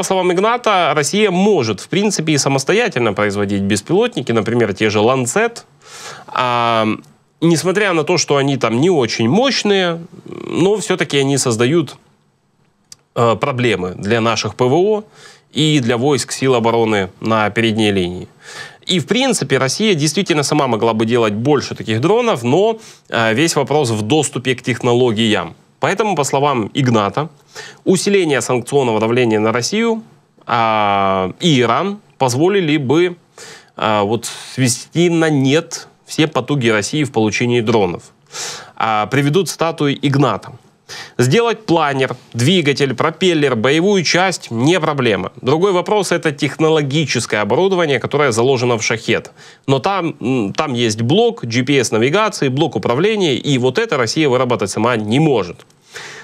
по словам Игната, Россия может, в принципе, и самостоятельно производить беспилотники, например, те же «Ланцет», а, несмотря на то, что они там не очень мощные, но все-таки они создают э, проблемы для наших ПВО и для войск сил обороны на передней линии. И, в принципе, Россия действительно сама могла бы делать больше таких дронов, но э, весь вопрос в доступе к технологиям. Поэтому, по словам Игната, усиление санкционного давления на Россию э, и Иран позволили бы э, вот свести на нет все потуги России в получении дронов. Э, приведут статую Игната. Сделать планер, двигатель, пропеллер, боевую часть – не проблема. Другой вопрос – это технологическое оборудование, которое заложено в шахет. Но там, там есть блок GPS-навигации, блок управления, и вот это Россия выработать сама не может.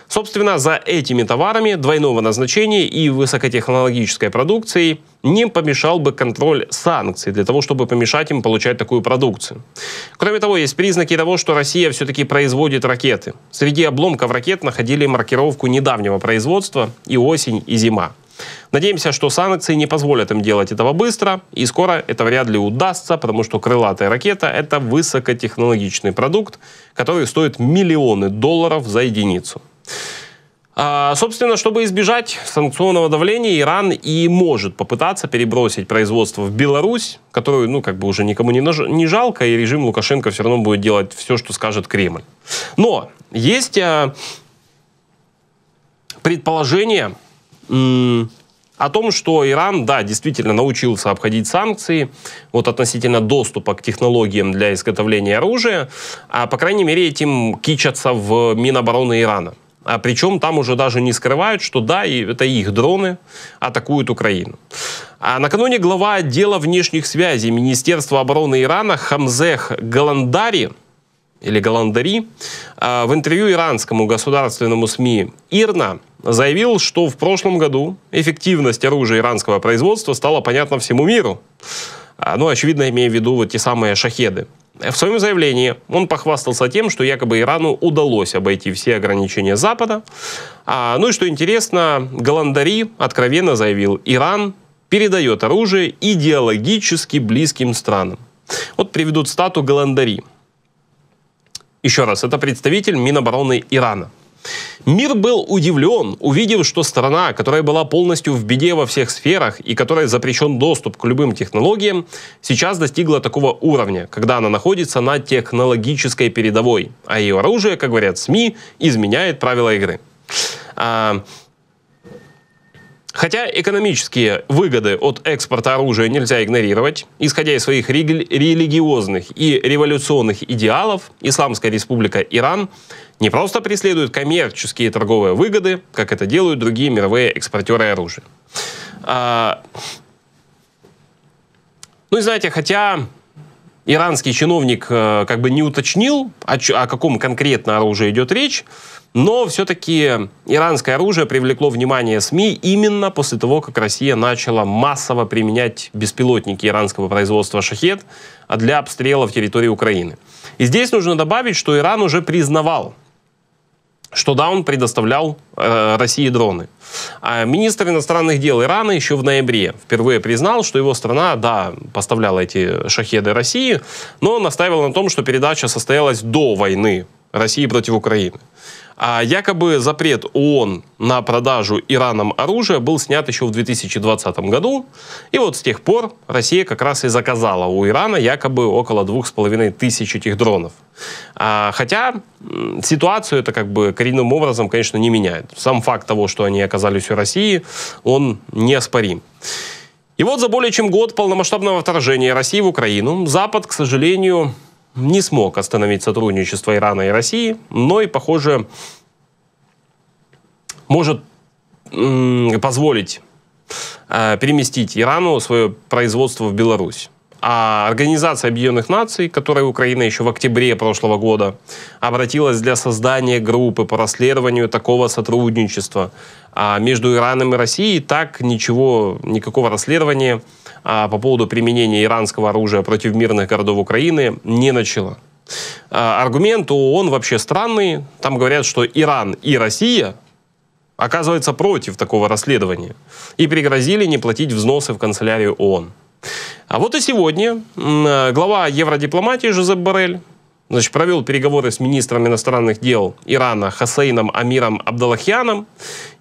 Собственно, за этими товарами двойного назначения и высокотехнологической продукции не помешал бы контроль санкций для того, чтобы помешать им получать такую продукцию. Кроме того, есть признаки того, что Россия все-таки производит ракеты. Среди обломков ракет находили маркировку недавнего производства и осень, и зима. Надеемся, что санкции не позволят им делать этого быстро, и скоро это вряд ли удастся, потому что крылатая ракета — это высокотехнологичный продукт, который стоит миллионы долларов за единицу. А, собственно, чтобы избежать санкционного давления, Иран и может попытаться перебросить производство в Беларусь, которую, ну, как бы уже никому не, наж... не жалко, и режим Лукашенко все равно будет делать все, что скажет Кремль. Но есть а, предположение о том, что Иран, да, действительно научился обходить санкции вот относительно доступа к технологиям для изготовления оружия, а по крайней мере этим кичатся в Минобороны Ирана. А причем там уже даже не скрывают, что да, и это их дроны атакуют Украину. А накануне глава отдела внешних связей Министерства обороны Ирана Хамзех Галандари или Галандари, а, в интервью иранскому государственному СМИ Ирна заявил, что в прошлом году эффективность оружия иранского производства стала понятна всему миру. А, ну, очевидно, имея в виду вот те самые шахеды. В своем заявлении он похвастался тем, что якобы Ирану удалось обойти все ограничения Запада. А, ну и что интересно, Галандари откровенно заявил, Иран передает оружие идеологически близким странам. Вот приведут стату Галандари. Еще раз, это представитель Минобороны Ирана. Мир был удивлен, увидев, что страна, которая была полностью в беде во всех сферах и которой запрещен доступ к любым технологиям, сейчас достигла такого уровня, когда она находится на технологической передовой, а ее оружие, как говорят СМИ, изменяет правила игры. А, Хотя экономические выгоды от экспорта оружия нельзя игнорировать, исходя из своих религиозных и революционных идеалов, Исламская республика Иран не просто преследует коммерческие торговые выгоды, как это делают другие мировые экспортеры оружия. А... Ну и знаете, хотя Иранский чиновник э, как бы не уточнил, о, ч- о каком конкретно оружии идет речь, но все-таки иранское оружие привлекло внимание СМИ именно после того, как Россия начала массово применять беспилотники иранского производства «Шахет» для обстрелов территории Украины. И здесь нужно добавить, что Иран уже признавал что да, он предоставлял э, России дроны. А министр иностранных дел Ирана еще в ноябре впервые признал, что его страна, да, поставляла эти шахеды России, но настаивал на том, что передача состоялась до войны России против Украины. А якобы запрет ООН на продажу Ираном оружия был снят еще в 2020 году. И вот с тех пор Россия как раз и заказала у Ирана якобы около двух с половиной тысяч этих дронов. А, хотя ситуацию это как бы коренным образом, конечно, не меняет. Сам факт того, что они оказались у России, он неоспорим. И вот за более чем год полномасштабного вторжения России в Украину Запад, к сожалению, не смог остановить сотрудничество Ирана и России, но и, похоже, может позволить а, переместить Ирану свое производство в Беларусь. А Организация Объединенных Наций, которая Украина еще в октябре прошлого года обратилась для создания группы по расследованию такого сотрудничества а между Ираном и Россией, так ничего, никакого расследования а, по поводу применения иранского оружия против мирных городов Украины не начала. Аргумент ООН вообще странный. Там говорят, что Иран и Россия оказываются против такого расследования и пригрозили не платить взносы в канцелярию ООН. А вот и сегодня э, глава евродипломатии Жозеп Барель значит, провел переговоры с министром иностранных дел Ирана Хасейном Амиром Абдалахьяном.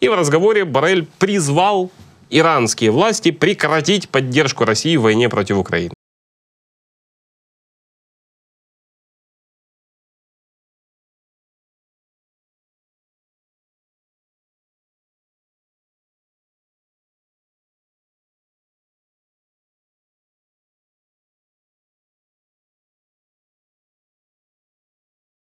И в разговоре Барель призвал иранские власти прекратить поддержку России в войне против Украины.